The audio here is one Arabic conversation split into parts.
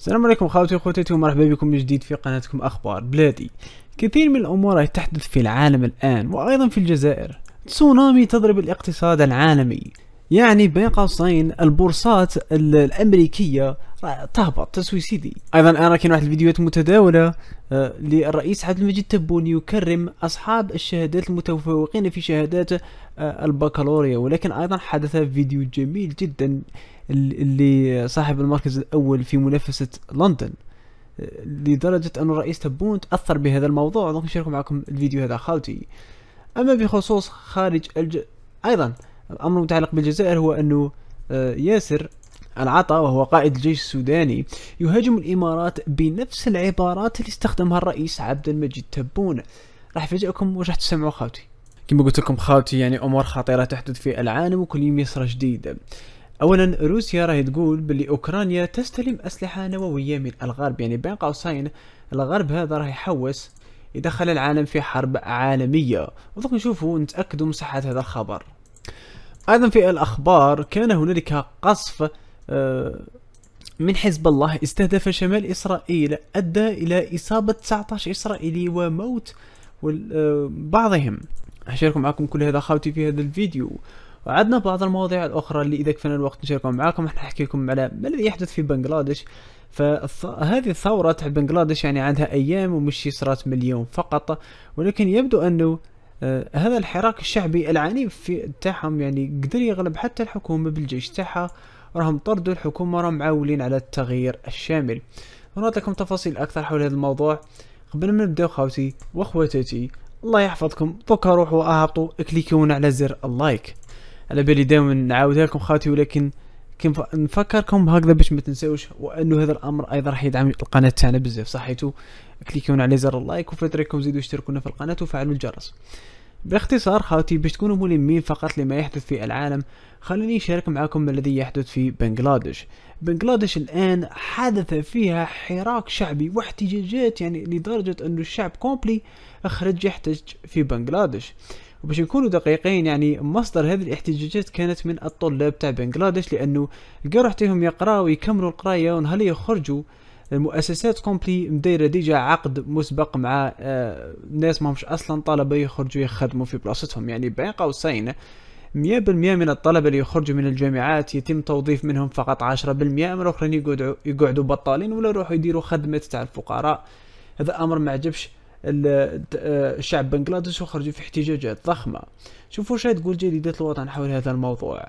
السلام عليكم خاوتي وخوتاتي ومرحبا بكم من جديد في قناتكم أخبار بلادي كثير من الأمور تحدث في العالم الآن وأيضا في الجزائر تسونامي تضرب الاقتصاد العالمي يعني بين قوسين البورصات الامريكيه تهبط تسويسيدي ايضا انا كان واحد الفيديوهات متداوله للرئيس آه، عبد المجيد تبون يكرم اصحاب الشهادات المتفوقين في شهادات آه، البكالوريا ولكن ايضا حدث فيديو جميل جدا لصاحب المركز الاول في منافسه لندن آه، لدرجة أن الرئيس تبون تأثر بهذا الموضوع دونك نشارك معكم الفيديو هذا خالتي أما بخصوص خارج الج... أيضا الأمر المتعلق بالجزائر هو أنه آه، ياسر العطا وهو قائد الجيش السوداني يهاجم الإمارات بنفس العبارات اللي استخدمها الرئيس عبد المجيد تبون راح يفاجئكم واش راح تسمعوا خاوتي كما قلت لكم خاوتي يعني امور خطيره تحدث في العالم وكل يوم يصرى جديد اولا روسيا راهي تقول بلي اوكرانيا تستلم اسلحه نوويه من الغرب يعني بين قوسين الغرب هذا راه يحوس يدخل العالم في حرب عالميه ودوك نشوفوا نتاكدوا من صحه هذا الخبر أيضا في الأخبار كان هنالك قصف آه، من حزب الله استهدف شمال إسرائيل أدى إلى إصابة 19 إسرائيلي وموت آه، بعضهم أشارك معكم كل هذا خاوتي في هذا الفيديو وعدنا بعض المواضيع الأخرى اللي إذا كفنا الوقت نشاركهم معكم راح نحكي لكم على ما الذي يحدث في بنغلاديش فهذه الثورة تاع بنغلاديش يعني عندها أيام ومش صارت من اليوم فقط ولكن يبدو أنه آه، هذا الحراك الشعبي العنيف في تاعهم يعني قدر يغلب حتى الحكومة بالجيش تاعها راهم طردوا الحكومة راهم معولين على التغيير الشامل ونعطيكم تفاصيل أكثر حول هذا الموضوع قبل ما نبداو خوتي وأخواتاتي الله يحفظكم دوكا روحوا اهبطوا كليكيونا على زر اللايك على بالي دائما نعاودها لكم خاوتي ولكن كيف نفكركم هكذا باش ما تنساوش وانه هذا الامر ايضا راح يدعم القناه تاعنا بزاف صحيتو كليكيون على زر اللايك وفي طريقكم زيدوا اشتركونا في القناه وفعلوا الجرس باختصار خاوتي باش تكونوا ملمين فقط لما يحدث في العالم خلوني نشارك معكم ما الذي يحدث في بنغلاديش بنغلاديش الآن حدث فيها حراك شعبي واحتجاجات يعني لدرجة انه الشعب كومبلي خرج يحتج في بنغلاديش وباش نكونوا دقيقين يعني مصدر هذه الاحتجاجات كانت من الطلاب تاع بنغلاديش لانه لقاو روحتهم يقراو ويكملوا القرايه ونهار يخرجوا المؤسسات كومبلي مديره ديجا عقد مسبق مع آه، ناس ناس ماهمش اصلا طلبه يخرجوا يخدموا في بلاصتهم يعني بين قوسين 100% من الطلبة اللي يخرجوا من الجامعات يتم توظيف منهم فقط 10% أما الآخرين يقعدوا يقعدوا بطالين ولا يروحوا يديروا خدمة تاع الفقراء هذا أمر ما عجبش آه، الشعب بنغلاديش وخرجوا في احتجاجات ضخمة شوفوا شاي تقول جريدة الوطن حول هذا الموضوع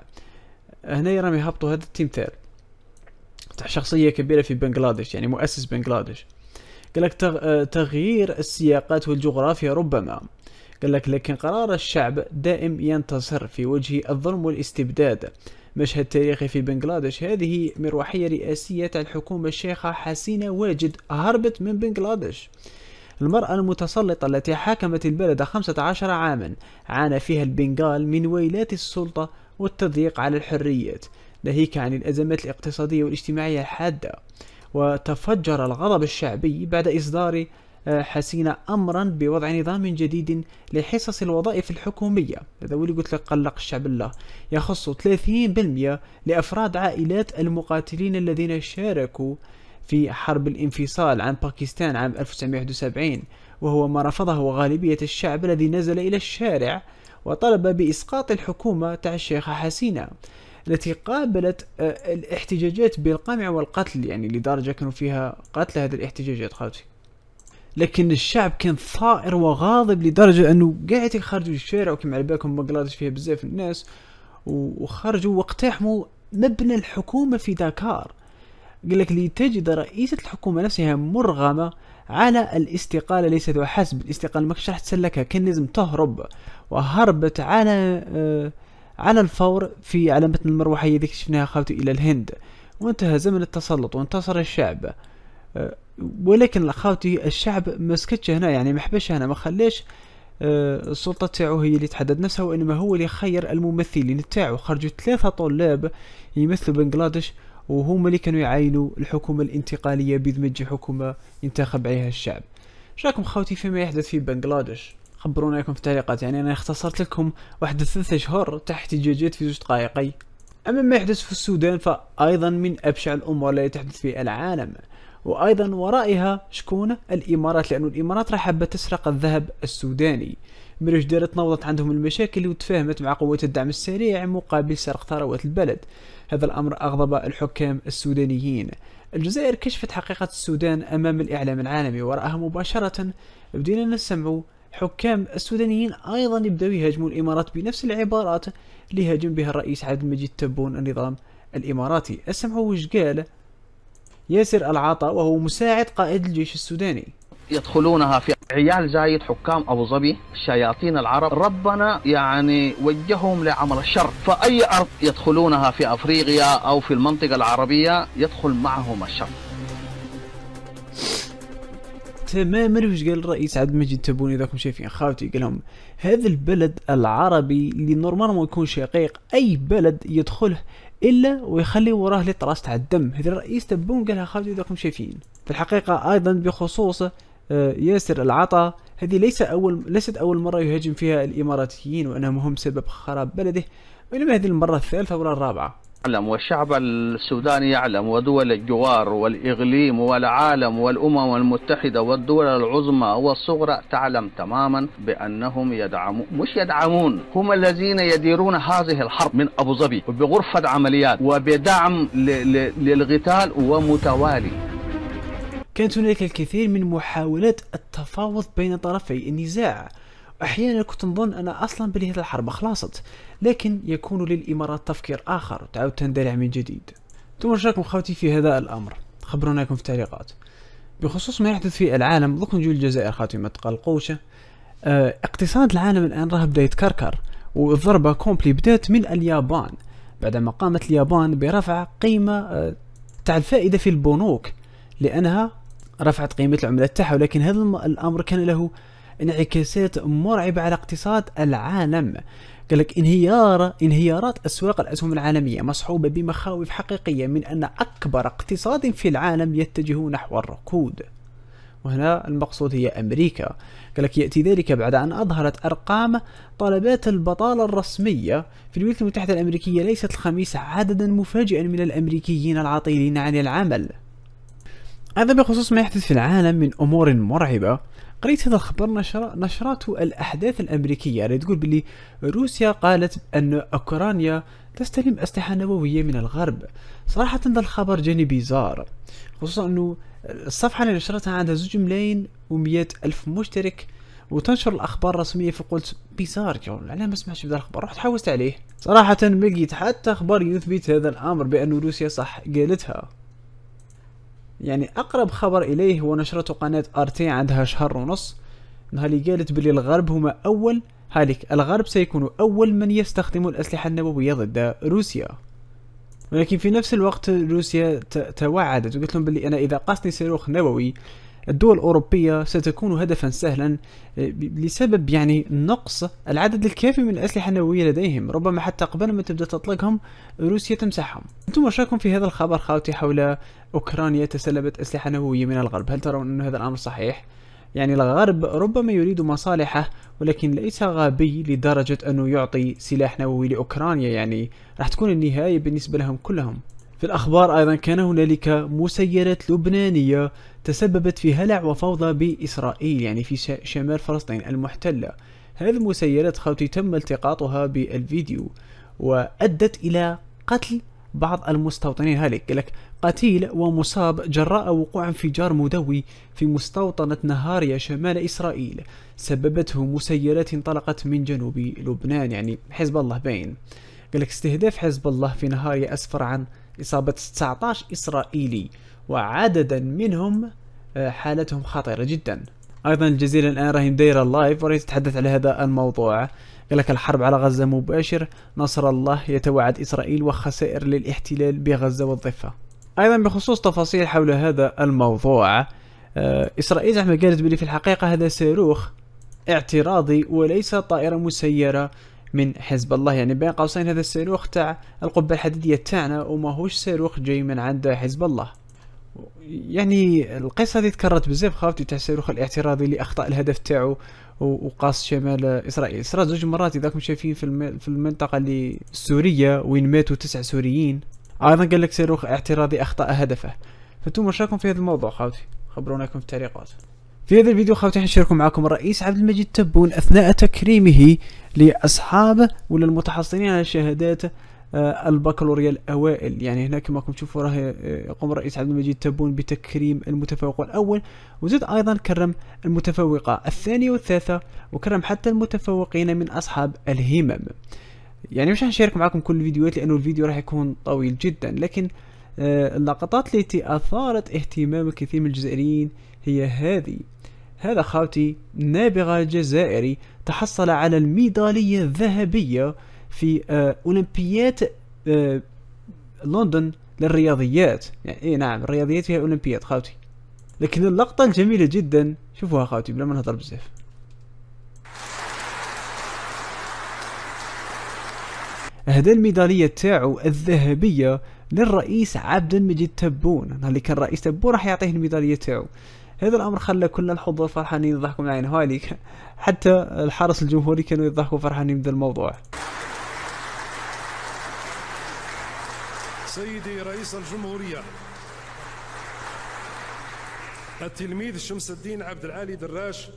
هنا راهم يهبطوا هذا التمثال تاع شخصية كبيرة في بنغلاديش يعني مؤسس بنغلاديش قال لك آه، تغيير السياقات والجغرافيا ربما قال لك لكن قرار الشعب دائم ينتصر في وجه الظلم والاستبداد مشهد تاريخي في بنغلاديش هذه مروحية رئاسية الحكومة الشيخة حسينة واجد هربت من بنغلاديش المرأة المتسلطة التي حاكمت البلد 15 عاما عانى فيها البنغال من ويلات السلطة والتضييق على الحريات ناهيك عن الأزمات الاقتصادية والاجتماعية الحادة وتفجر الغضب الشعبي بعد إصدار آه، حسين أمرا بوضع نظام جديد لحصص الوظائف الحكومية هذا هو اللي قلت لك قلق الشعب الله يخص 30% لأفراد عائلات المقاتلين الذين شاركوا في حرب الانفصال عن باكستان عام 1971 وهو ما رفضه غالبية الشعب الذي نزل إلى الشارع وطلب بإسقاط الحكومة تاع الشيخة حسينة التي قابلت آه، الاحتجاجات بالقمع والقتل يعني لدرجة كانوا فيها قتل هذه الاحتجاجات خاوتي لكن الشعب كان ثائر وغاضب لدرجة أنه قاعد يخرجوا الشارع وكما على بالكم بنغلاديش فيها بزاف الناس وخرجوا واقتحموا مبنى الحكومة في داكار قال لك لتجد رئيسة الحكومة نفسها مرغمة على الاستقالة ليست وحسب الاستقالة ما راح تسلكها كان لازم تهرب وهربت على آه على الفور في على متن المروحية ذيك شفناها خاوتي إلى الهند وانتهى زمن التسلط وانتصر الشعب آه ولكن اخاوتي الشعب ما سكتش هنا يعني ما حبش هنا ما خلاش آه، السلطة تاعو هي اللي تحدد نفسها وإنما هو اللي خير الممثلين تاعو خرجوا ثلاثة طلاب يمثلوا بنغلاديش وهما اللي كانوا يعاينوا الحكومة الانتقالية بدمج حكومة ينتخب عليها الشعب شراكم خوتي فيما يحدث في بنغلاديش خبرونا لكم في التعليقات يعني انا اختصرت لكم واحد ثلاثة اشهر تاع احتجاجات في زوج دقائقي اما ما يحدث في السودان فايضا من ابشع الامور التي تحدث في العالم وايضا ورائها شكون الامارات لأن الامارات راح حابه تسرق الذهب السوداني مريش ديال تناوضت عندهم المشاكل وتفاهمت مع قوات الدعم السريع مقابل سرق ثروات البلد هذا الأمر أغضب الحكام السودانيين الجزائر كشفت حقيقة السودان أمام الإعلام العالمي ورأها مباشرة بدينا نسمع حكام السودانيين أيضا يبدأوا يهاجموا الإمارات بنفس العبارات اللي هاجم بها الرئيس عبد المجيد تبون النظام الإماراتي اسمعوا وش قال ياسر العطا وهو مساعد قائد الجيش السوداني يدخلونها في عيال زايد حكام ابو ظبي شياطين العرب ربنا يعني وجههم لعمل الشر فاي ارض يدخلونها في افريقيا او في المنطقه العربيه يدخل معهم الشر تماما وش قال الرئيس عبد المجيد تبوني اذا كنتم شايفين خاوتي قال لهم هذا البلد العربي اللي نورمال ما يكون شقيق اي بلد يدخله الا ويخلي وراه طراس تاع الدم هذا الرئيس تبون قالها خاوتي اذا كنتم شايفين في الحقيقه ايضا بخصوص آه، ياسر العطا هذه ليس أول ليست أول مرة يهاجم فيها الإماراتيين وأنهم هم سبب خراب بلده وإنما هذه المرة الثالثة ولا الرابعة يعلم والشعب السوداني يعلم ودول الجوار والإغليم والعالم والأمم المتحدة والدول العظمى والصغرى تعلم تماما بأنهم يدعمون مش يدعمون هم الذين يديرون هذه الحرب من أبو ظبي بغرفة عمليات وبدعم للقتال ومتوالي كانت هناك الكثير من محاولات التفاوض بين طرفي النزاع احيانا كنت نظن انا اصلا بلي هذه الحرب خلاصت لكن يكون للامارات تفكير اخر تعود تندلع من جديد ثم رجعكم خوتي في هذا الامر خبروناكم في التعليقات بخصوص ما يحدث في العالم دوك نجيو الجزائر خوتي ما تقلقوش آه، اقتصاد العالم الان راه بدا يتكركر والضربه كومبلي بدات من اليابان بعدما قامت اليابان برفع قيمه آه، تاع الفائده في البنوك لانها رفعت قيمة العملة تاعها ولكن هذا الأمر كان له انعكاسات مرعبة على اقتصاد العالم قال لك انهيار انهيارات أسواق الأسهم العالمية مصحوبة بمخاوف حقيقية من أن أكبر اقتصاد في العالم يتجه نحو الركود وهنا المقصود هي أمريكا قال لك يأتي ذلك بعد أن أظهرت أرقام طلبات البطالة الرسمية في الولايات المتحدة الأمريكية ليست الخميس عددا مفاجئا من الأمريكيين العاطلين عن العمل هذا بخصوص ما يحدث في العالم من امور مرعبه قريت هذا الخبر نشر نشرته الاحداث الامريكيه اللي يعني تقول بلي روسيا قالت ان اوكرانيا تستلم اسلحه نوويه من الغرب صراحه هذا الخبر جاني بيزار خصوصا انه الصفحه اللي نشرتها عندها زوج ملايين ومئة الف مشترك وتنشر الاخبار الرسميه فقلت بيزار جون علاه ما سمعتش بهذا الخبر رحت حوست عليه صراحه ما حتى اخبار يثبت هذا الامر بان روسيا صح قالتها يعني أقرب خبر إليه هو نشرته قناة أرتي عندها شهر ونص أنها اللي قالت بلي الغرب هما أول هالك الغرب سيكون أول من يستخدم الأسلحة النووية ضد روسيا ولكن في نفس الوقت روسيا توعدت وقالت لهم بلي أنا إذا قصني صاروخ نووي الدول الأوروبية ستكون هدفا سهلا آه، لسبب يعني نقص العدد الكافي من الأسلحة النووية لديهم ربما حتى قبل ما تبدأ تطلقهم روسيا تمسحهم أنتم رأيكم في هذا الخبر خاوتي حول أوكرانيا تسلبت أسلحة نووية من الغرب هل ترون أن هذا الأمر صحيح؟ يعني الغرب ربما يريد مصالحه ولكن ليس غبي لدرجة أنه يعطي سلاح نووي لأوكرانيا يعني راح تكون النهاية بالنسبة لهم كلهم في الأخبار أيضا كان هنالك مسيرات لبنانية تسببت في هلع وفوضى بإسرائيل يعني في شمال فلسطين المحتلة هذه المسيرات خوتي تم التقاطها بالفيديو وأدت إلى قتل بعض المستوطنين هالك لك قتيل ومصاب جراء وقوع انفجار مدوي في مستوطنة نهاريا شمال إسرائيل سببته مسيرات انطلقت من جنوب لبنان يعني حزب الله باين قال لك استهداف حزب الله في نهاريا أسفر عن إصابة 19 إسرائيلي وعددا منهم آه، حالتهم خطيرة جدا أيضا الجزيرة الآن راهي مدايرة لايف وراهي تتحدث على هذا الموضوع قال لك الحرب على غزة مباشر نصر الله يتوعد إسرائيل وخسائر للاحتلال بغزة والضفة أيضا بخصوص تفاصيل حول هذا الموضوع آه، إسرائيل زعما قالت بلي في الحقيقة هذا صاروخ اعتراضي وليس طائرة مسيرة من حزب الله يعني بين قوسين هذا الصاروخ تاع القبة الحديدية تاعنا وما هوش صاروخ جاي من عند حزب الله يعني القصة هذه تكررت بزاف خافتي تاع الصاروخ الاعتراضي اللي اخطأ الهدف تاعو وقاص شمال اسرائيل صرا زوج مرات اذا كنتم شايفين في, في المنطقة اللي سورية وين ماتوا تسع سوريين ايضا قال لك صاروخ اعتراضي اخطأ هدفه فانتم راكم في هذا الموضوع خاوتي خبرونا في التعليقات في هذا الفيديو خاوتي حنشاركوا معكم الرئيس عبد المجيد تبون اثناء تكريمه لاصحابه ولا المتحصلين على شهادات آه، البكالوريا الاوائل يعني هنا كما راكم تشوفوا راه آه، يقوم الرئيس عبد المجيد تبون بتكريم المتفوق الاول وزاد ايضا كرم المتفوقه الثانيه والثالثه وكرم حتى المتفوقين من اصحاب الهمم يعني مش حنشارك معكم كل الفيديوهات لانه الفيديو راح يكون طويل جدا لكن آه، اللقطات التي اثارت اهتمام كثير من الجزائريين هي هذه هذا خاوتي نابغة جزائري تحصل على الميدالية الذهبية في آه، أولمبياد آه، لندن للرياضيات يعني إيه نعم الرياضيات فيها أولمبياد خاوتي لكن اللقطة الجميلة جدا شوفوها خاوتي بلا ما نهضر بزاف هذا الميدالية تاعو الذهبية للرئيس عبد المجيد تبون نهار اللي كان رئيس تبون راح يعطيه الميدالية تاعو هذا الامر خلى كل الحضور فرحانين يضحكوا معي هالي حتى الحرس الجمهوري كانوا يضحكوا فرحانين من الموضوع سيدي رئيس الجمهورية التلميذ شمس الدين عبد العالي دراش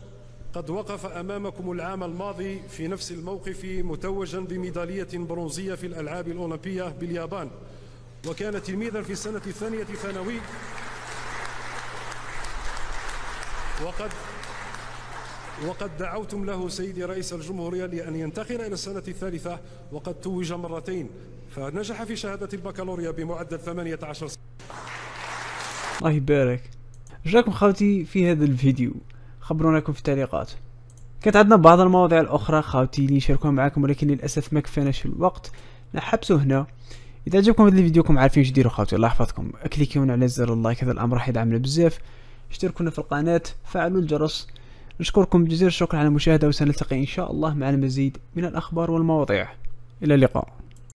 قد وقف أمامكم العام الماضي في نفس الموقف متوجا بميدالية برونزية في الألعاب الأولمبية باليابان وكان تلميذا في السنة الثانية ثانوي وقد وقد دعوتم له سيدي رئيس الجمهورية لأن ينتقل إلى السنة الثالثة وقد توج مرتين فنجح في شهادة البكالوريا بمعدل 18 سنة الله يبارك جاكم خاوتي في هذا الفيديو خبرونا لكم في التعليقات كانت عندنا بعض المواضيع الأخرى خاوتي اللي شاركوها معكم ولكن للأسف ما كفاناش الوقت نحبسه هنا إذا عجبكم هذا الفيديو كم عارفين واش ديروا خاوتي الله يحفظكم أكليكيون على زر اللايك هذا الأمر راح يدعمنا بزاف اشتركونا في القناة فعلوا الجرس نشكركم جزيل الشكر على المشاهدة وسنلتقي إن شاء الله مع المزيد من الأخبار والمواضيع إلى اللقاء